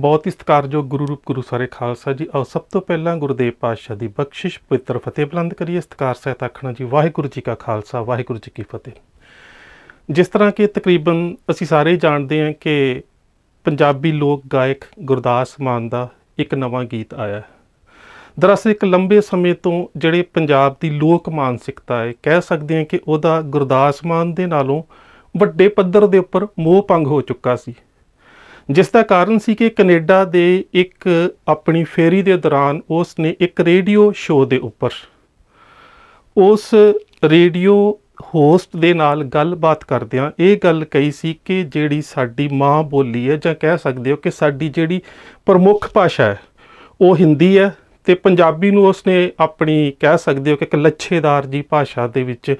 ਬਹੁਤ ਹੀ ਸਤਿਕਾਰਯੋਗ ਗੁਰੂ ਰੂਪ ਗੁਰੂ ਸਾਰੇ ਖਾਲਸਾ ਜੀ ਆਓ ਸਭ ਤੋਂ ਪਹਿਲਾਂ ਗੁਰਦੇਵ ਪਾਤਸ਼ਾਹ ਦੀ ਬਖਸ਼ਿਸ਼ ਪਵਿੱਤਰ ਫਤਿਹ ਬਲੰਦ ਕਰੀਏ ਸਤਿਕਾਰ ਸਹਿਤ ਆਖਣਾ ਜੀ ਵਾਹਿਗੁਰੂ ਜੀ ਕਾ ਖਾਲਸਾ ਵਾਹਿਗੁਰੂ ਜੀ ਕੀ ਫਤਿਹ ਜਿਸ ਤਰ੍ਹਾਂ ਕਿ ਤਕਰੀਬਨ ਅਸੀਂ ਸਾਰੇ ਜਾਣਦੇ ਹਾਂ ਕਿ ਪੰਜਾਬੀ ਲੋਕ ਗਾਇਕ ਗੁਰਦਾਸ ਮਾਨ ਦਾ ਇੱਕ ਨਵਾਂ ਗੀਤ ਆਇਆ ਹੈ ਦਰਅਸਲ ਇੱਕ ਲੰਬੇ ਸਮੇਂ ਤੋਂ ਜਿਹੜੇ ਪੰਜਾਬ ਦੀ ਲੋਕ ਮਾਨਸਿਕਤਾ ਹੈ ਕਹਿ ਸਕਦੇ ਹਾਂ ਕਿ ਉਹਦਾ ਗੁਰਦਾਸ ਮਾਨ ਦੇ ਨਾਲੋਂ ਵੱਡੇ ਪੱਧਰ ਦੇ ਉੱਪਰ ਮੋਹ ਪੰਗ ਹੋ ਚੁੱਕਾ ਸੀ ਜਿਸ ਦਾ ਕਾਰਨ ਸੀ ਕਿ ਕੈਨੇਡਾ ਦੇ ਇੱਕ ਆਪਣੀ ਫੇਰੀ ਦੇ ਦੌਰਾਨ ਉਸ ਨੇ ਇੱਕ ਰੇਡੀਓ ਸ਼ੋਅ ਦੇ ਉੱਪਰ ਉਸ ਰੇਡੀਓ ਹੋਸਟ ਦੇ ਨਾਲ ਗੱਲਬਾਤ ਕਰਦਿਆਂ ਇਹ ਗੱਲ ਕਹੀ ਸੀ ਕਿ ਜਿਹੜੀ ਸਾਡੀ ਮਾਂ ਬੋਲੀ ਹੈ ਜਾਂ ਕਹਿ ਸਕਦੇ ਹੋ ਕਿ ਸਾਡੀ ਜਿਹੜੀ ਪ੍ਰਮੁੱਖ ਭਾਸ਼ਾ ਹੈ ਉਹ ਹਿੰਦੀ ਹੈ ਤੇ ਪੰਜਾਬੀ ਨੂੰ ਉਸਨੇ ਆਪਣੀ ਕਹਿ ਸਕਦੇ ਹੋ ਕਿ ਇੱਕ ਲੱਛੇਦਾਰ ਜੀ ਭਾਸ਼ਾ ਦੇ ਵਿੱਚ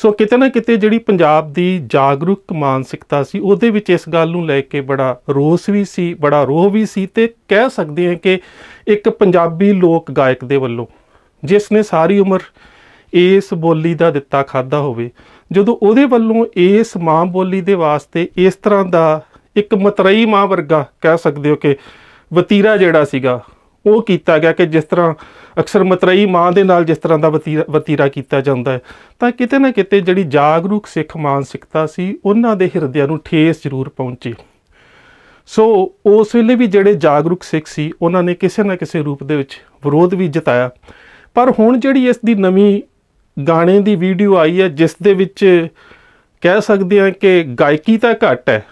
ਸੋ ਕਿਤੇ ਨਾ ਕਿਤੇ ਜਿਹੜੀ ਪੰਜਾਬ ਦੀ ਜਾਗਰੂਕ ਮਾਨਸਿਕਤਾ ਸੀ ਉਹਦੇ ਵਿੱਚ ਇਸ ਗੱਲ ਨੂੰ ਲੈ ਕੇ ਬੜਾ ਰੋਸ ਵੀ ਸੀ ਬੜਾ ਰੋਹ ਵੀ ਸੀ ਤੇ ਕਹਿ ਸਕਦੇ ਹਾਂ ਕਿ ਇੱਕ ਪੰਜਾਬੀ ਲੋਕ ਗਾਇਕ ਦੇ ਵੱਲੋਂ ਜਿਸ ਨੇ ਸਾਰੀ ਉਮਰ ਇਸ ਬੋਲੀ ਦਾ ਦਿੱਤਾ ਖਾਦਾ ਹੋਵੇ ਜਦੋਂ ਉਹਦੇ ਵੱਲੋਂ ਇਸ ਮਾਂ ਬੋਲੀ ਦੇ ਵਾਸਤੇ ਇਸ ਤਰ੍ਹਾਂ ਦਾ ਇੱਕ ਮਤਰਈ ਮਾਂ ਵਰਗਾ ਕਹਿ ਸਕਦੇ ਹੋ ਕਿ ਵਤੀਰਾ ਜਿਹੜਾ ਸੀਗਾ ਉਹ ਕੀਤਾ ਗਿਆ ਕਿ ਜਿਸ ਤਰ੍ਹਾਂ ਅਕਸਰ ਮਤਰਈ ਮਾਂ ਦੇ ਨਾਲ ਜਿਸ ਤਰ੍ਹਾਂ ਦਾ ਵਤੀਰਾ ਕੀਤਾ ਜਾਂਦਾ ਹੈ ਤਾਂ ਕਿਤੇ ਨਾ ਕਿਤੇ ਜਿਹੜੀ ਜਾਗਰੂਕ ਸਿੱਖ ਮਾਨਸਿਕਤਾ ਸੀ ਉਹਨਾਂ ਦੇ ਹਿਰਦਿਆਂ ਨੂੰ ਠੇਸ ਜ਼ਰੂਰ ਪਹੁੰਚੀ ਸੋ ਉਸ ਵੇਲੇ ਵੀ ਜਿਹੜੇ ਜਾਗਰੂਕ ਸਿੱਖ ਸੀ ਉਹਨਾਂ ਨੇ ਕਿਸੇ ਨਾ ਕਿਸੇ ਰੂਪ ਦੇ ਵਿੱਚ ਵਿਰੋਧ ਵੀ ਜਤਾਇਆ ਪਰ ਹੁਣ ਜਿਹੜੀ ਇਸ ਦੀ ਨਵੀਂ ਗਾਣੇ ਦੀ ਵੀਡੀਓ ਆਈ ਹੈ ਜਿਸ ਦੇ ਵਿੱਚ ਕਹਿ ਸਕਦੇ ਹਾਂ ਕਿ ਗਾਇਕੀ ਤਾਂ ਘੱਟ ਹੈ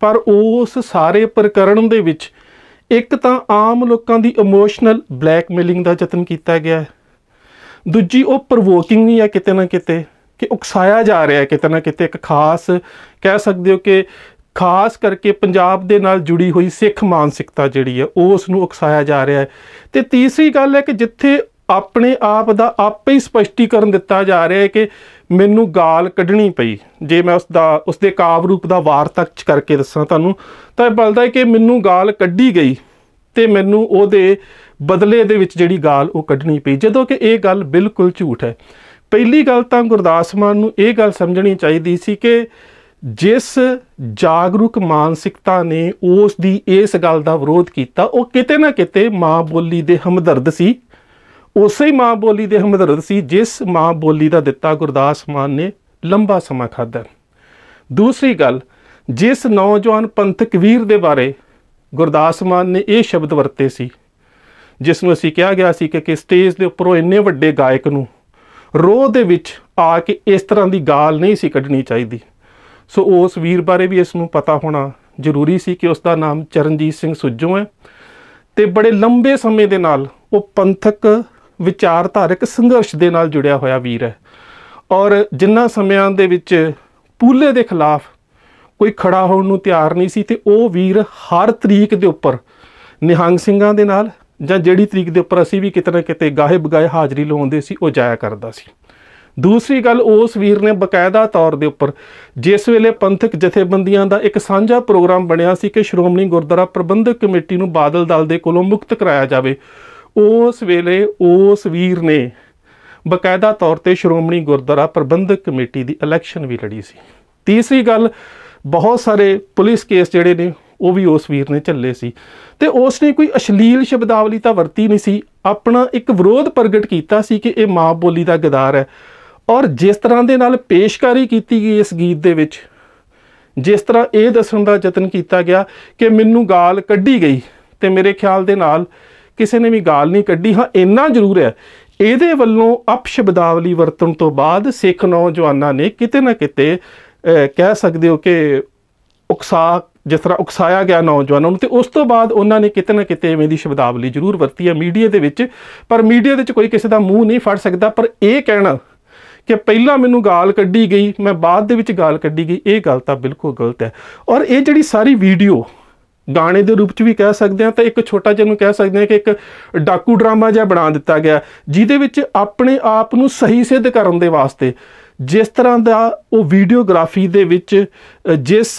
ਪਰ ਉਸ ਸਾਰੇ ਪ੍ਰਕਰਣ ਦੇ ਵਿੱਚ ਇੱਕ ਤਾਂ ਆਮ ਲੋਕਾਂ ਦੀ ਇਮੋਸ਼ਨਲ ਬਲੈਕਮੇਲਿੰਗ ਦਾ ਯਤਨ ਕੀਤਾ ਗਿਆ ਹੈ ਦੂਜੀ ਉਹ ਪ੍ਰੋਵੋਕਿੰਗ ਨਹੀਂ ਹੈ ਕਿਤੇ ਨਾ ਕਿਤੇ ਕਿ ਉਕਸਾਇਆ ਜਾ ਰਿਹਾ ਹੈ ਕਿਤੇ ਨਾ ਕਿਤੇ ਇੱਕ ਖਾਸ ਕਹਿ ਸਕਦੇ ਹੋ ਕਿ ਖਾਸ ਕਰਕੇ ਪੰਜਾਬ ਦੇ ਨਾਲ ਜੁੜੀ ਹੋਈ ਸਿੱਖ ਮਾਨਸਿਕਤਾ ਜਿਹੜੀ ਹੈ ਉਸ ਨੂੰ ਉਕਸਾਇਆ ਜਾ ਰਿਹਾ ਹੈ ਤੇ ਤੀਸਰੀ ਗੱਲ ਹੈ ਕਿ ਜਿੱਥੇ ਆਪਣੇ ਆਪ ਦਾ ਆਪੇ ਹੀ ਸਪਸ਼ਟੀਕਰਨ ਦਿੱਤਾ ਜਾ ਰਿਹਾ ਹੈ ਕਿ ਮੈਨੂੰ ਗਾਲ ਕੱਢਣੀ ਪਈ ਜੇ ਮੈਂ ਉਸ ਦਾ ਉਸ ਦੇ ਕਾਵ ਰੂਪ ਦਾ ਵਾਰਤਕ ਕਰਕੇ ਦੱਸਾਂ ਤੁਹਾਨੂੰ ਤਾਂ ਇਹ ਬਲਦਾ ਹੈ ਕਿ ਮੈਨੂੰ ਗਾਲ ਕੱਢੀ ਗਈ ਤੇ ਮੈਨੂੰ ਉਹਦੇ ਬਦਲੇ ਦੇ ਵਿੱਚ ਜਿਹੜੀ ਗਾਲ ਉਹ ਕੱਢਣੀ ਪਈ ਜਦੋਂ ਕਿ ਇਹ ਗੱਲ ਬਿਲਕੁਲ ਝੂਠ ਹੈ ਪਹਿਲੀ ਗੱਲ ਤਾਂ ਗੁਰਦਾਸ ਮਾਨ ਨੂੰ ਇਹ ਗੱਲ ਸਮਝਣੀ ਚਾਹੀਦੀ ਸੀ ਕਿ ਜਿਸ ਜਾਗਰੂਕ ਮਾਨਸਿਕਤਾ ਨੇ ਉਸ ਦੀ ਇਸ ਗੱਲ ਦਾ ਵਿਰੋਧ ਕੀਤਾ ਉਹ ਕਿਤੇ ਨਾ ਕਿਤੇ ਮਾਂ ਬੋਲੀ ਦੇ ਹਮਦਰਦ ਸੀ ਉਸੇ ਹੀ ਮਾਂ ਬੋਲੀ ਦੇ ਹਮਦਰਦ ਸੀ ਜਿਸ ਮਾਂ ਬੋਲੀ ਦਾ ਦਿੱਤਾ ਗੁਰਦਾਸ ਮਾਨ ਨੇ ਲੰਬਾ ਸਮਾਂ ਖਾਧਾ ਦੂਸਰੀ ਗੱਲ ਜਿਸ ਨੌਜਵਾਨ ਪੰਥਕ ਵੀਰ ਦੇ ਬਾਰੇ ਗੁਰਦਾਸ ਮਾਨ ਨੇ ਇਹ ਸ਼ਬਦ ਵਰਤੇ ਸੀ ਜਿਸ ਨੂੰ ਅਸੀਂ ਕਿਹਾ ਗਿਆ ਸੀ ਕਿ ਸਟੇਜ ਦੇ ਉੱਪਰੋਂ ਇੰਨੇ ਵੱਡੇ ਗਾਇਕ ਨੂੰ ਰੋਹ ਦੇ ਵਿੱਚ ਆ ਕੇ ਇਸ ਤਰ੍ਹਾਂ ਦੀ ਗਾਲ ਨਹੀਂ ਸੀ ਕੱਢਣੀ ਚਾਹੀਦੀ ਸੋ ਉਸ ਵੀਰ ਬਾਰੇ ਵੀ ਇਸ ਨੂੰ ਪਤਾ ਹੋਣਾ ਜ਼ਰੂਰੀ ਸੀ ਕਿ ਉਸ ਦਾ ਨਾਮ ਚਰਨਜੀਤ ਸਿੰਘ ਸੁੱਜੋ ਹੈ ਤੇ ਬੜੇ ਲੰਬੇ ਸਮੇਂ ਦੇ ਨਾਲ ਉਹ ਪੰਥਕ ਵਿਚਾਰਧਾਰਕ ਸੰਘਰਸ਼ ਦੇ ਨਾਲ ਜੁੜਿਆ ਹੋਇਆ ਵੀਰ ਹੈ ਔਰ ਜਿੰਨਾ ਸਮਿਆਂ ਦੇ ਵਿੱਚ ਪੂਲੇ ਦੇ ਖਿਲਾਫ ਕੋਈ ਖੜਾ ਹੋਣ ਨੂੰ ਤਿਆਰ ਨਹੀਂ ਸੀ ਤੇ ਉਹ ਵੀਰ ਹਰ ਤਰੀਕ ਦੇ ਉੱਪਰ ਨਿਹੰਗ ਸਿੰਘਾਂ ਦੇ ਨਾਲ ਜਾਂ ਜਿਹੜੀ ਤਰੀਕ ਦੇ ਉੱਪਰ ਅਸੀਂ ਵੀ ਕਿਤੇ ਨਾ ਕਿਤੇ ਗਾਹੇ ਬਗਾਏ ਹਾਜ਼ਰੀ ਲਵਾਉਂਦੇ ਸੀ ਉਹ ਜਾਇਆ ਕਰਦਾ ਸੀ ਦੂਸਰੀ ਗੱਲ ਉਸ ਵੀਰ ਨੇ ਬਕਾਇਦਾ ਤੌਰ ਦੇ ਉੱਪਰ ਜਿਸ ਵੇਲੇ ਪੰਥਕ ਜਥੇਬੰਦੀਆਂ ਦਾ ਇੱਕ ਸਾਂਝਾ ਪ੍ਰੋਗਰਾਮ ਬਣਿਆ ਸੀ ਕਿ ਸ਼੍ਰੋਮਣੀ ਗੁਰਦੁਆਰਾ ਪ੍ਰਬੰਧਕ ਕਮੇਟੀ ਨੂੰ ਬਾਦਲ ਦਲ ਦੇ ਕੋਲੋਂ ਮੁਕਤ ਕਰਾਇਆ ਜਾਵੇ ਉਸ ਵੇਲੇ ਉਸ ਵੀਰ ਨੇ ਬਕਾਇਦਾ ਤੌਰ ਤੇ ਸ਼੍ਰੋਮਣੀ ਗੁਰਦੁਆਰਾ ਪ੍ਰਬੰਧਕ ਕਮੇਟੀ ਦੀ ਇਲੈਕਸ਼ਨ ਵੀ ਲੜੀ ਸੀ ਤੀਸਰੀ ਗੱਲ ਬਹੁਤ ਸਾਰੇ ਪੁਲਿਸ ਕੇਸ ਜਿਹੜੇ ਨੇ ਉਹ ਵੀ ਉਸ ਵੀਰ ਨੇ ਝੱਲੇ ਸੀ ਤੇ ਉਸ ਨੇ ਕੋਈ ਅਸ਼ਲੀਲ ਸ਼ਬਦਾਵਲੀ ਤਾਂ ਵਰਤੀ ਨਹੀਂ ਸੀ ਆਪਣਾ ਇੱਕ ਵਿਰੋਧ ਪ੍ਰਗਟ ਕੀਤਾ ਸੀ ਕਿ ਇਹ ਮਾਂ ਬੋਲੀ ਦਾ ਗਦਾਰ ਹੈ ਔਰ ਜਿਸ ਤਰ੍ਹਾਂ ਦੇ ਨਾਲ ਪੇਸ਼ਕਾਰੀ ਕੀਤੀ ਗਈ ਇਸ ਗੀਤ ਦੇ ਵਿੱਚ ਜਿਸ ਤਰ੍ਹਾਂ ਇਹ ਦੱਸਣ ਦਾ ਯਤਨ ਕੀਤਾ ਗਿਆ ਕਿ ਮੈਨੂੰ ਗਾਲ ਕੱਢੀ ਗਈ ਤੇ ਮੇਰੇ ਖਿਆਲ ਦੇ ਨਾਲ ਕਿਸੇ ਨੇ ਵੀ ਗਾਲ ਨਹੀਂ ਕੱਢੀ ਹਾਂ ਇੰਨਾ ਜ਼ਰੂਰ ਹੈ ਇਹਦੇ ਵੱਲੋਂ ਅਪਸ਼ਬਦਾਵਲੀ ਵਰਤਣ ਤੋਂ ਬਾਅਦ ਸਿੱਖ ਨੌਜਵਾਨਾਂ ਨੇ ਕਿਤੇ ਨਾ ਕਿਤੇ ਕਹਿ ਸਕਦੇ ਹੋ ਕਿ ਉਕਸਾ ਜਿਸ ਤਰ੍ਹਾਂ ਉਕਸਾਇਆ ਗਿਆ ਨੌਜਵਾਨਾਂ ਨੂੰ ਤੇ ਉਸ ਤੋਂ ਬਾਅਦ ਉਹਨਾਂ ਨੇ ਕਿਤੇ ਨਾ ਕਿਤੇ ਐਵੇਂ ਦੀ ਸ਼ਬਦਾਵਲੀ ਜ਼ਰੂਰ ਵਰਤੀ ਹੈ ਮੀਡੀਆ ਦੇ ਵਿੱਚ ਪਰ ਮੀਡੀਆ ਦੇ ਵਿੱਚ ਕੋਈ ਕਿਸੇ ਦਾ ਮੂੰਹ ਨਹੀਂ ਫੜ ਸਕਦਾ ਪਰ ਇਹ ਕਹਿਣਾ ਕਿ ਪਹਿਲਾਂ ਮੈਨੂੰ ਗਾਲ ਕੱਢੀ ਗਈ ਮੈਂ ਬਾਅਦ ਦੇ ਵਿੱਚ ਗਾਲ ਕੱਢੀ ਗਈ ਇਹ ਗੱਲ ਤਾਂ ਬਿਲਕੁਲ ਗਲਤ ਹੈ ਔਰ ਇਹ ਜਿਹੜੀ ਸਾਰੀ ਵੀਡੀਓ ਗਾਣੇ ਦੇ ਰੂਪ 'ਚ ਵੀ ਕਹਿ ਸਕਦੇ ਆ ਤਾਂ ਇੱਕ ਛੋਟਾ ਜਿਹਾ ਨੂੰ ਕਹਿ ਸਕਦੇ ਆ ਕਿ ਇੱਕ ਡਾਕੂ ਡਰਾਮਾ ਜਿਹਾ ਬਣਾ ਦਿੱਤਾ ਗਿਆ ਜਿਹਦੇ ਵਿੱਚ ਆਪਣੇ ਆਪ ਨੂੰ ਸਹੀ ਸਿੱਧ ਕਰਨ ਦੇ ਵਾਸਤੇ ਜਿਸ ਤਰ੍ਹਾਂ ਦਾ ਉਹ ਵੀਡੀਓਗ੍ਰਾਫੀ ਦੇ ਵਿੱਚ ਜਿਸ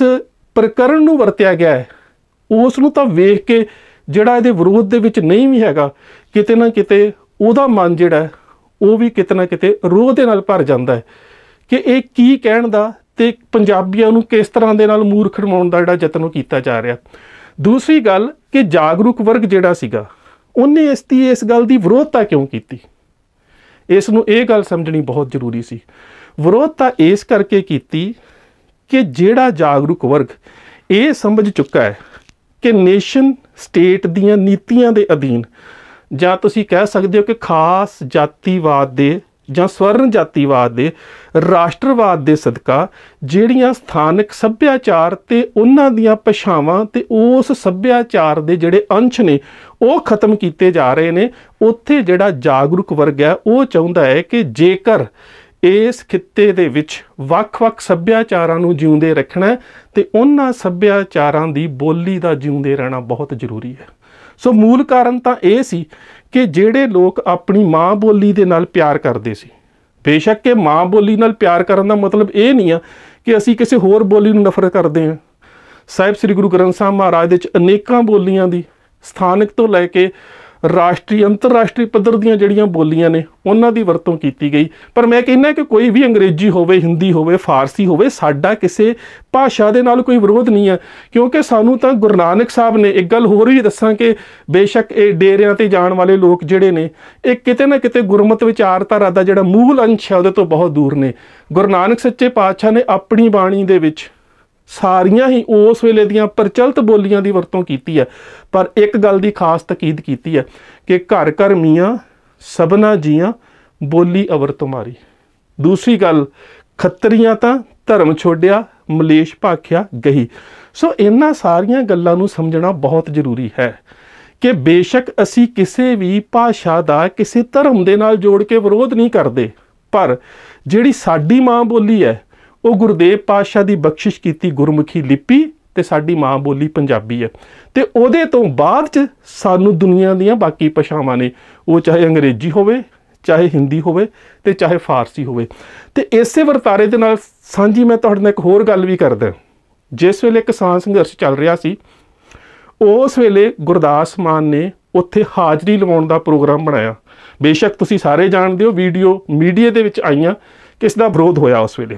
ਪ੍ਰਕਰਨ ਨੂੰ ਵਰਤਿਆ ਗਿਆ ਹੈ ਉਸ ਨੂੰ ਤਾਂ ਵੇਖ ਕੇ ਜਿਹੜਾ ਇਹਦੇ ਵਿਰੋਧ ਦੇ ਵਿੱਚ ਨਹੀਂ ਵੀ ਹੈਗਾ ਕਿਤੇ ਨਾ ਕਿਤੇ ਉਹਦਾ ਮਨ ਜਿਹੜਾ ਉਹ ਵੀ ਕਿਤੇ ਨਾ ਕਿਤੇ ਰੋਹ ਦੇ ਨਾਲ ਭਰ ਜਾਂਦਾ ਹੈ ਕਿ ਇਹ ਕੀ ਕਹਿਣ ਦਾ ਤੇ ਪੰਜਾਬੀਆਂ ਨੂੰ ਕਿਸ ਤਰ੍ਹਾਂ ਦੇ ਨਾਲ ਮੂਰਖ ਬਣਾਉਣ ਦਾ ਜਿਹੜਾ ਯਤਨ ਕੀਤਾ ਜਾ ਰਿਹਾ ਦੂਸਰੀ ਗੱਲ ਕਿ ਜਾਗਰੂਕ ਵਰਗ ਜਿਹੜਾ ਸੀਗਾ ਉਹਨੇ ਇਸ ਦੀ ਇਸ ਗੱਲ ਦੀ ਵਿਰੋਧਤਾ ਕਿਉਂ ਕੀਤੀ ਇਸ ਨੂੰ ਇਹ ਗੱਲ ਸਮਝਣੀ ਬਹੁਤ ਜ਼ਰੂਰੀ ਸੀ ਵਿਰੋਧਤਾ ਇਸ ਕਰਕੇ ਕੀਤੀ ਕਿ ਜਿਹੜਾ ਜਾਗਰੂਕ ਵਰਗ ਇਹ ਸਮਝ ਚੁੱਕਾ ਹੈ ਕਿ ਨੇਸ਼ਨ ਸਟੇਟ ਦੀਆਂ ਨੀਤੀਆਂ ਦੇ ਅਧੀਨ ਜਾਂ ਤੁਸੀਂ ਕਹਿ ਸਕਦੇ ਹੋ ਕਿ ਖਾਸ ਜਾਤੀਵਾਦ ਦੇ ਜਾਂ ਸਵਰਨ ਜਾਤੀਵਾਦ ਦੇ ਰਾਸ਼ਟਰਵਾਦ ਦੇ ਸਦਕਾ ਜਿਹੜੀਆਂ ਸਥਾਨਕ ਸੱਭਿਆਚਾਰ ਤੇ ਉਹਨਾਂ ਦੀਆਂ ਪਛਾਵਾਂ ਤੇ ਉਸ ਸੱਭਿਆਚਾਰ ਦੇ ਜਿਹੜੇ ਅੰਸ਼ ਨੇ ਉਹ ਖਤਮ ਕੀਤੇ ਜਾ ਰਹੇ ਨੇ ਉੱਥੇ ਜਿਹੜਾ ਜਾਗਰੂਕ ਵਰਗ ਹੈ ਉਹ ਚਾਹੁੰਦਾ ਹੈ ਕਿ ਜੇਕਰ ਇਸ ਖਿੱਤੇ ਦੇ ਵਿੱਚ ਵੱਖ-ਵੱਖ ਸੱਭਿਆਚਾਰਾਂ ਨੂੰ ਜਿਉਂਦੇ ਰੱਖਣਾ ਤੇ ਉਹਨਾਂ ਸੱਭਿਆਚਾਰਾਂ ਦੀ ਬੋਲੀ ਦਾ ਜਿਉਂਦੇ ਰਹਿਣਾ ਬਹੁਤ ਜ਼ਰੂਰੀ ਹੈ ਸੋ ਮੂਲ ਕਾਰਨ ਤਾਂ ਇਹ ਸੀ ਕਿ ਜਿਹੜੇ ਲੋਕ ਆਪਣੀ ਮਾਂ ਬੋਲੀ ਦੇ ਨਾਲ ਪਿਆਰ ਕਰਦੇ ਸੀ ਬੇਸ਼ੱਕ ਕਿ ਮਾਂ ਬੋਲੀ ਨਾਲ ਪਿਆਰ ਕਰਨ ਦਾ ਮਤਲਬ ਇਹ ਨਹੀਂ ਆ ਕਿ ਅਸੀਂ ਕਿਸੇ ਹੋਰ ਬੋਲੀ ਨੂੰ ਨਫ਼ਰਤ ਕਰਦੇ ਹਾਂ ਸਾਹਿਬ ਸ੍ਰੀ ਗੁਰੂ ਗ੍ਰੰਥ ਸਾਹਿਬ ਮਹਾਰਾਜ ਦੇ ਵਿੱਚ ਅਨੇਕਾਂ ਬੋਲੀਆਂ ਦੀ ਸਥਾਨਕ ਤੋਂ ਲੈ ਕੇ ਰਾਸ਼ਟਰੀ ਅੰਤਰਰਾਸ਼ਟਰੀ ਪੱਧਰ ਦੀਆਂ ਜਿਹੜੀਆਂ ਬੋਲੀਆਂ ਨੇ ਉਹਨਾਂ ਦੀ ਵਰਤੋਂ ਕੀਤੀ ਗਈ ਪਰ ਮੈਂ ਕਹਿੰਦਾ ਕਿ ਕੋਈ ਵੀ ਅੰਗਰੇਜ਼ੀ ਹੋਵੇ ਹਿੰਦੀ ਹੋਵੇ ਫਾਰਸੀ ਹੋਵੇ ਸਾਡਾ ਕਿਸੇ ਭਾਸ਼ਾ ਦੇ ਨਾਲ ਕੋਈ ਵਿਰੋਧ ਨਹੀਂ ਹੈ ਕਿਉਂਕਿ ਸਾਨੂੰ ਤਾਂ ਗੁਰੂ ਨਾਨਕ ਸਾਹਿਬ ਨੇ ਇੱਕ ਗੱਲ ਹੋਰ ਵੀ ਦੱਸਾਂ ਕਿ ਬੇਸ਼ੱਕ ਇਹ ਡੇਰਿਆਂ ਤੇ ਜਾਣ ਵਾਲੇ ਲੋਕ ਜਿਹੜੇ ਨੇ ਇਹ ਕਿਤੇ ਨਾ ਕਿਤੇ ਗੁਰਮਤ ਵਿਚਾਰਧਾਰਾ ਦਾ ਜਿਹੜਾ ਮੂਲ ਅੰਸ਼ ਹੈ ਉਹਦੇ ਤੋਂ ਬਹੁਤ ਦੂਰ ਨੇ ਗੁਰੂ ਨਾਨਕ ਸੱਚੇ ਪਾਤਸ਼ਾਹ ਨੇ ਆਪਣੀ ਬਾਣੀ ਦੇ ਵਿੱਚ ਸਾਰੀਆਂ ਹੀ ਉਸ ਵੇਲੇ ਦੀਆਂ ਪ੍ਰਚਲਿਤ ਬੋਲੀਆਂ ਦੀ ਵਰਤੋਂ ਕੀਤੀ ਹੈ ਪਰ ਇੱਕ ਗੱਲ ਦੀ ਖਾਸ ਤਾਕੀਦ ਕੀਤੀ ਹੈ ਕਿ ਘਰ ਘਰ ਮੀਆਂ ਸਬਨਾ ਜੀਆਂ ਬੋਲੀ ਅਵਰ ਤੁਮਾਰੀ ਦੂਸਰੀ ਗੱਲ ਖੱਤਰੀਆਂ ਤਾਂ ਧਰਮ ਛੋੜਿਆ ਮਲੇਸ਼ ਭਾਖਿਆ ਗਈ ਸੋ ਇਹਨਾਂ ਸਾਰੀਆਂ ਗੱਲਾਂ ਨੂੰ ਸਮਝਣਾ ਬਹੁਤ ਜ਼ਰੂਰੀ ਹੈ ਕਿ ਬੇਸ਼ੱਕ ਅਸੀਂ ਕਿਸੇ ਵੀ ਭਾਸ਼ਾ ਦਾ ਕਿਸੇ ਧਰਮ ਦੇ ਨਾਲ ਜੋੜ ਕੇ ਵਿਰੋਧ ਨਹੀਂ ਕਰਦੇ ਪਰ ਜਿਹੜੀ ਸਾਡੀ ਮਾਂ ਬੋਲੀ ਹੈ ਉਹ ਗੁਰਦੇਵ ਪਾਤਸ਼ਾਹ ਦੀ ਬਖਸ਼ਿਸ਼ ਕੀਤੀ ਗੁਰਮੁਖੀ ਲਿਪੀ ਤੇ ਸਾਡੀ ਮਾਂ ਬੋਲੀ ਪੰਜਾਬੀ ਹੈ ਤੇ ਉਹਦੇ ਤੋਂ ਬਾਅਦ ਚ ਸਾਨੂੰ ਦੁਨੀਆ ਦੀਆਂ ਬਾਕੀ ਭਾਸ਼ਾਵਾਂ ਨੇ ਉਹ ਚਾਹੇ ਅੰਗਰੇਜ਼ੀ ਹੋਵੇ ਚਾਹੇ ਹਿੰਦੀ ਹੋਵੇ ਤੇ ਚਾਹੇ ਫਾਰਸੀ ਹੋਵੇ ਤੇ ਇਸੇ ਵਰਤਾਰੇ ਦੇ ਨਾਲ ਸਾਂਝੀ ਮੈਂ ਤੁਹਾਡੇ ਨਾਲ ਇੱਕ ਹੋਰ ਗੱਲ ਵੀ ਕਰਦਾ ਜਿਸ ਵੇਲੇ ਕਿਸਾਨ ਸੰਘਰਸ਼ ਚੱਲ ਰਿਹਾ ਸੀ ਉਸ ਵੇਲੇ ਗੁਰਦਾਸ ਮਾਨ ਨੇ ਉੱਥੇ ਹਾਜ਼ਰੀ ਲਵਾਉਣ ਦਾ ਪ੍ਰੋਗਰਾਮ ਬਣਾਇਆ ਬੇਸ਼ੱਕ ਤੁਸੀਂ ਸਾਰੇ ਜਾਣਦੇ ਹੋ ਵੀਡੀਓ ਮੀਡੀਆ ਦੇ ਵਿੱਚ ਆਈਆਂ ਕਿਸ ਦਾ ਵਿਰੋਧ ਹੋਇਆ ਉਸ ਵੇਲੇ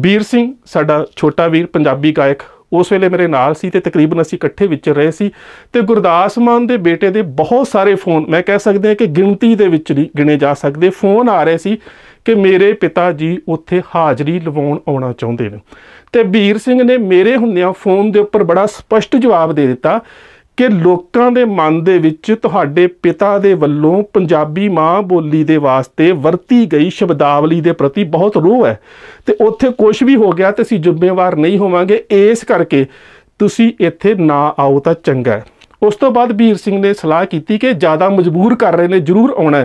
ਵੀਰ ਸਿੰਘ ਸਾਡਾ ਛੋਟਾ ਵੀਰ ਪੰਜਾਬੀ ਗਾਇਕ ਉਸ ਵੇਲੇ ਮੇਰੇ ਨਾਲ ਸੀ ਤੇ ਤਕਰੀਬਨ ਅਸੀਂ ਇਕੱਠੇ ਵਿੱਚ ਰਹੇ ਸੀ ਤੇ ਗੁਰਦਾਸ ਮਾਨ ਦੇ ਬੇਟੇ ਦੇ ਬਹੁਤ ਸਾਰੇ ਫੋਨ ਮੈਂ ਕਹਿ ਸਕਦੇ ਹਾਂ ਕਿ ਗਿਣਤੀ ਦੇ ਵਿੱਚ ਨਹੀਂ ਗਿਣੇ ਜਾ ਸਕਦੇ ਫੋਨ ਆ ਰਹੇ ਸੀ ਕਿ ਮੇਰੇ ਪਿਤਾ ਜੀ ਉੱਥੇ ਹਾਜ਼ਰੀ ਲਵਾਉਣ ਆਉਣਾ ਚਾਹੁੰਦੇ ਨੇ ਤੇ ਵੀਰ ਸਿੰਘ ਨੇ ਮੇਰੇ ਹੁੰਦਿਆਂ ਫੋਨ ਦੇ ਉੱਪਰ ਬੜਾ ਸਪਸ਼ਟ ਜਵਾਬ ਦੇ ਦਿੱਤਾ ਕਿ ਲੋਕਾਂ ਦੇ ਮਨ ਦੇ ਵਿੱਚ ਤੁਹਾਡੇ ਪਿਤਾ ਦੇ ਵੱਲੋਂ ਪੰਜਾਬੀ ਮਾਂ ਬੋਲੀ ਦੇ ਵਾਸਤੇ ਵਰਤੀ ਗਈ ਸ਼ਬਦਾਵਲੀ ਦੇ ਪ੍ਰਤੀ ਬਹੁਤ ਰੋਹ ਹੈ ਤੇ ਉੱਥੇ ਕੁਝ ਵੀ ਹੋ ਗਿਆ ਤੇ ਅਸੀਂ ਜ਼ਿੰਮੇਵਾਰ ਨਹੀਂ ਹੋਵਾਂਗੇ ਇਸ ਕਰਕੇ ਤੁਸੀਂ ਇੱਥੇ ਨਾ ਆਓ ਤਾਂ ਚੰਗਾ ਹੈ ਉਸ ਤੋਂ ਬਾਅਦ ਵੀਰ ਸਿੰਘ ਨੇ ਸਲਾਹ ਕੀਤੀ ਕਿ ਜ਼ਿਆਦਾ ਮਜਬੂਰ ਕਰ ਰਹੇ ਨੇ ਜ਼ਰੂਰ ਆਉਣਾ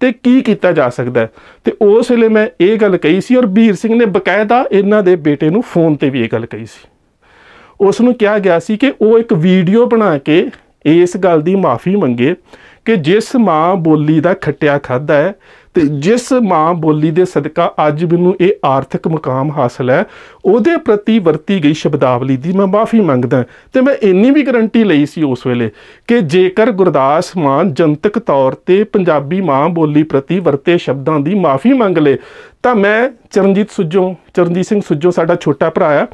ਤੇ ਕੀ ਕੀਤਾ ਜਾ ਸਕਦਾ ਤੇ ਉਸ ਵੇਲੇ ਮੈਂ ਇਹ ਗੱਲ ਕਹੀ ਸੀ ਔਰ ਵੀਰ ਸਿੰਘ ਨੇ ਬਕਾਇਦਾ ਇਹਨਾਂ ਦੇ ਬੇਟੇ ਨੂੰ ਫੋਨ ਤੇ ਵੀ ਇਹ ਗੱਲ ਕਹੀ ਸੀ ਉਸ ਨੂੰ ਕਿਹਾ ਗਿਆ ਸੀ ਕਿ ਉਹ ਇੱਕ ਵੀਡੀਓ ਬਣਾ ਕੇ ਇਸ ਗੱਲ ਦੀ ਮਾਫੀ ਮੰਗੇ ਕਿ ਜਿਸ ਮਾਂ ਬੋਲੀ ਦਾ ਖੱਟਿਆ ਖਾਦਾ ਹੈ ਤੇ ਜਿਸ ਮਾਂ ਬੋਲੀ ਦੇ ਸਦਕਾ ਅੱਜ ਮੈਨੂੰ ਇਹ ਆਰਥਿਕ ਮਕਾਮ ਹਾਸਲ ਹੈ ਉਹਦੇ ਪ੍ਰਤੀ ਵਰਤੀ ਗਈ ਸ਼ਬਦਾਵਲੀ ਦੀ ਮੈਂ ਮਾਫੀ ਮੰਗਦਾ ਤੇ ਮੈਂ ਇੰਨੀ ਵੀ ਗਰੰਟੀ ਲਈ ਸੀ ਉਸ ਵੇਲੇ ਕਿ ਜੇਕਰ ਗੁਰਦਾਸ ਮਾਨ ਜਨਤਕ ਤੌਰ ਤੇ ਪੰਜਾਬੀ ਮਾਂ ਬੋਲੀ ਪ੍ਰਤੀ ਵਰਤੇ ਸ਼ਬਦਾਂ ਦੀ ਮਾਫੀ ਮੰਗ ਲੇ ਤਾਂ ਮੈਂ ਚਰਨਜੀਤ ਸੁੱਜੋਂ ਚਰਨਜੀਤ ਸਿੰਘ ਸੁੱਜੋਂ ਸਾਡਾ ਛੋਟਾ ਭਰਾ ਆ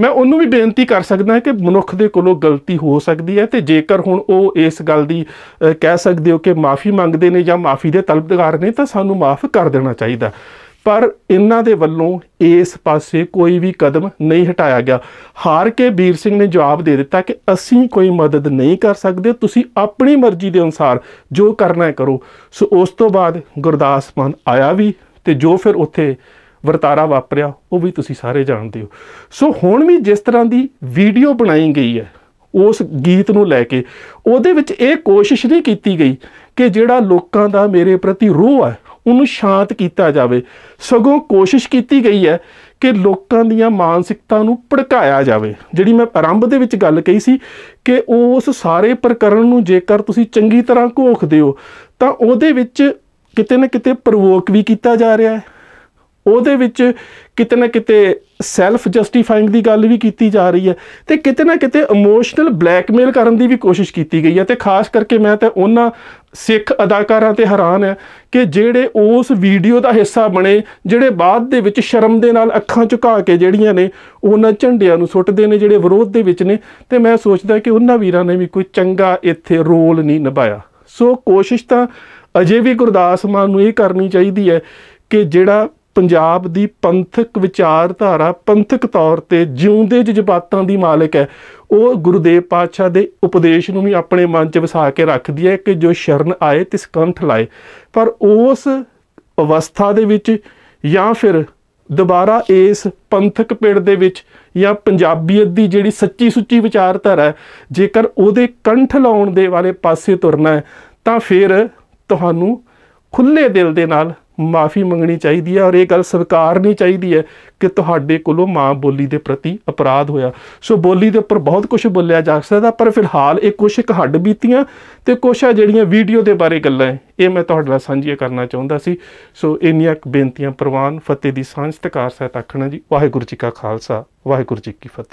ਮੈਂ ਉਹਨੂੰ ਵੀ ਬੇਨਤੀ ਕਰ ਸਕਦਾ ਕਿ ਮਨੁੱਖ ਦੇ ਕੋਲੋਂ ਗਲਤੀ ਹੋ ਸਕਦੀ ਹੈ ਤੇ ਜੇਕਰ ਹੁਣ ਉਹ ਇਸ ਗੱਲ ਦੀ ਕਹਿ ਸਕਦੇ ਹੋ ਕਿ ਮਾਫੀ ਮੰਗਦੇ ਨੇ ਜਾਂ ਮਾਫੀ ਦੇ ਤਲਬਦਾਰ ਨੇ ਤਾਂ ਸਾਨੂੰ ਮਾਫ ਕਰ ਦੇਣਾ ਚਾਹੀਦਾ ਪਰ ਇਹਨਾਂ ਦੇ ਵੱਲੋਂ ਇਸ ਪਾਸੇ ਕੋਈ ਵੀ ਕਦਮ ਨਹੀਂ ਹਟਾਇਆ ਗਿਆ ਹਾਰ ਕੇ ਵੀਰ ਸਿੰਘ ਨੇ ਜਵਾਬ ਦੇ ਦਿੱਤਾ ਕਿ ਅਸੀਂ ਕੋਈ ਮਦਦ ਨਹੀਂ ਕਰ ਸਕਦੇ ਤੁਸੀਂ ਆਪਣੀ ਮਰਜ਼ੀ ਦੇ ਅਨੁਸਾਰ ਜੋ ਕਰਨਾ ਹੈ ਕਰੋ ਸੋ ਉਸ ਤੋਂ ਬਾਅਦ ਗੁਰਦਾਸ ਮਾਨ ਆਇਆ ਵੀ ਤੇ ਜੋ ਫਿਰ ਉੱਥੇ ਵਰਤਾਰਾ ਵਾਪਰਿਆ ਉਹ ਵੀ ਤੁਸੀਂ ਸਾਰੇ ਜਾਣਦੇ ਹੋ ਸੋ ਹੁਣ ਵੀ ਜਿਸ ਤਰ੍ਹਾਂ ਦੀ ਵੀਡੀਓ ਬਣਾਈ ਗਈ ਹੈ ਉਸ ਗੀਤ ਨੂੰ ਲੈ ਕੇ ਉਹਦੇ ਵਿੱਚ ਇਹ ਕੋਸ਼ਿਸ਼ ਨਹੀਂ ਕੀਤੀ ਗਈ ਕਿ ਜਿਹੜਾ ਲੋਕਾਂ ਦਾ ਮੇਰੇ ਪ੍ਰਤੀ ਰੋਹ ਹੈ ਉਹਨੂੰ ਸ਼ਾਂਤ ਕੀਤਾ ਜਾਵੇ ਸਗੋਂ ਕੋਸ਼ਿਸ਼ ਕੀਤੀ ਗਈ ਹੈ ਕਿ ਲੋਕਾਂ ਦੀਆਂ ਮਾਨਸਿਕਤਾ ਨੂੰ ਭੜਕਾਇਆ ਜਾਵੇ ਜਿਹੜੀ ਮੈਂ ਆਰੰਭ ਦੇ ਵਿੱਚ ਗੱਲ ਕਹੀ ਸੀ ਕਿ ਉਸ ਸਾਰੇ ਪ੍ਰਕਰਨ ਨੂੰ ਜੇਕਰ ਤੁਸੀਂ ਚੰਗੀ ਤਰ੍ਹਾਂ ਘੋਖਦੇ ਹੋ ਤਾਂ ਉਹਦੇ ਵਿੱਚ ਕਿਤੇ ਨਾ ਕਿਤੇ ਪ੍ਰਵੋਕ ਵੀ ਕੀਤਾ ਜਾ ਰਿਹਾ ਹੈ ਉਹਦੇ ਵਿੱਚ ਕਿਤੇ ਨਾ ਕਿਤੇ ਸੈਲਫ ਜਸਟੀਫਾਈਂਗ ਦੀ ਗੱਲ ਵੀ ਕੀਤੀ ਜਾ ਰਹੀ ਹੈ ਤੇ ਕਿਤੇ ਨਾ ਕਿਤੇ ਇਮੋਸ਼ਨਲ ਬਲੈਕਮੇਲ ਕਰਨ ਦੀ ਵੀ ਕੋਸ਼ਿਸ਼ ਕੀਤੀ ਗਈ ਹੈ ਤੇ ਖਾਸ ਕਰਕੇ ਮੈਂ ਤਾਂ ਉਹਨਾਂ ਸਿੱਖ ਅਦਾਕਾਰਾਂ ਤੇ ਹੈਰਾਨ ਹੈ ਕਿ ਜਿਹੜੇ ਉਸ ਵੀਡੀਓ ਦਾ ਹਿੱਸਾ ਬਣੇ ਜਿਹੜੇ ਬਾਅਦ ਦੇ ਵਿੱਚ ਸ਼ਰਮ ਦੇ ਨਾਲ ਅੱਖਾਂ ਝੁਕਾ ਕੇ ਜਿਹੜੀਆਂ ਨੇ ਉਹਨਾਂ ਝੰਡਿਆਂ ਨੂੰ ਸੁੱਟਦੇ ਨੇ ਜਿਹੜੇ ਵਿਰੋਧ ਦੇ ਵਿੱਚ ਨੇ ਤੇ ਮੈਂ ਸੋਚਦਾ ਕਿ ਉਹਨਾਂ ਵੀਰਾਂ ਨੇ ਵੀ ਕੋਈ ਚੰਗਾ ਇੱਥੇ ਰੋਲ ਨਹੀਂ ਨਿਭਾਇਆ ਸੋ ਕੋਸ਼ਿਸ਼ ਤਾਂ ਅਜੇ ਵੀ ਗੁਰਦਾਸ ਮਾਨ ਨੂੰ ਇਹ ਕਰਨੀ ਚਾਹੀਦੀ ਹੈ ਕਿ ਜਿਹੜਾ ਪੰਜਾਬ ਦੀ ਪੰਥਕ ਵਿਚਾਰਧਾਰਾ ਪੰਥਕ ਤੌਰ ਤੇ ਜਿਉਂਦੇ ਜਜ਼ਬਾਤਾਂ ਦੀ ਮਾਲਕ ਹੈ ਉਹ ਗੁਰਦੇਵ ਪਾਤਸ਼ਾਹ ਦੇ ਉਪਦੇਸ਼ ਨੂੰ ਵੀ ਆਪਣੇ ਮਨ 'ਚ ਵਸਾ ਕੇ ਰੱਖਦੀ ਹੈ ਕਿ ਜੋ ਸ਼ਰਨ ਆਏ ਤਿਸ ਕੰਠ ਲਾਏ ਪਰ ਉਸ ਅਵਸਥਾ ਦੇ ਵਿੱਚ ਜਾਂ ਫਿਰ ਦੁਬਾਰਾ ਇਸ ਪੰਥਕ ਪਿੜ ਦੇ ਵਿੱਚ ਜਾਂ ਪੰਜਾਬੀਅਤ ਦੀ ਜਿਹੜੀ ਸੱਚੀ ਸੁੱਚੀ ਵਿਚਾਰਧਾਰਾ ਜੇਕਰ ਉਹਦੇ ਕੰਠ ਲਾਉਣ ਦੇ ਵਾਲੇ ਪਾਸੇ ਤੁਰਨਾ ਤਾਂ ਫਿਰ ਤੁਹਾਨੂੰ ਖੁੱਲੇ ਦਿਲ ਦੇ ਨਾਲ ਮਾਫੀ ਮੰਗਣੀ ਚਾਹੀਦੀ ਹੈ ਔਰ ਇਹ ਗੱਲ ਸਵੀਕਾਰਨੀ ਚਾਹੀਦੀ ਹੈ ਕਿ ਤੁਹਾਡੇ ਕੋਲੋਂ ਮਾਂ ਬੋਲੀ ਦੇ ਪ੍ਰਤੀ ਅਪਰਾਧ ਹੋਇਆ ਸੋ ਬੋਲੀ ਦੇ ਉੱਪਰ ਬਹੁਤ ਕੁਝ ਬੋਲਿਆ ਜਾ ਸਕਦਾ ਪਰ ਫਿਲਹਾਲ ਇਹ ਕੁਝ ਇੱਕ ਹੱਡ ਬੀਤੀਆਂ ਤੇ ਕੁਝ ਹੈ ਜਿਹੜੀਆਂ ਵੀਡੀਓ ਦੇ ਬਾਰੇ ਗੱਲਾਂ ਇਹ ਮੈਂ ਤੁਹਾਡੇ ਨਾਲ ਸਾਂਝੀਆਂ ਕਰਨਾ ਚਾਹੁੰਦਾ ਸੀ ਸੋ ਇੰਨੀਆਂ ਬੇਨਤੀਆਂ ਪ੍ਰਵਾਨ ਫਤਿਹ ਦੀ ਸਾਂਝ ਤਕਾਰ ਸਹਿਤ ਆਖਣਾ ਜੀ ਵਾਹਿਗੁਰੂ ਜੀ ਕਾ ਖਾਲਸਾ ਵਾਹਿਗੁਰੂ ਜੀ ਕੀ ਫਤਿਹ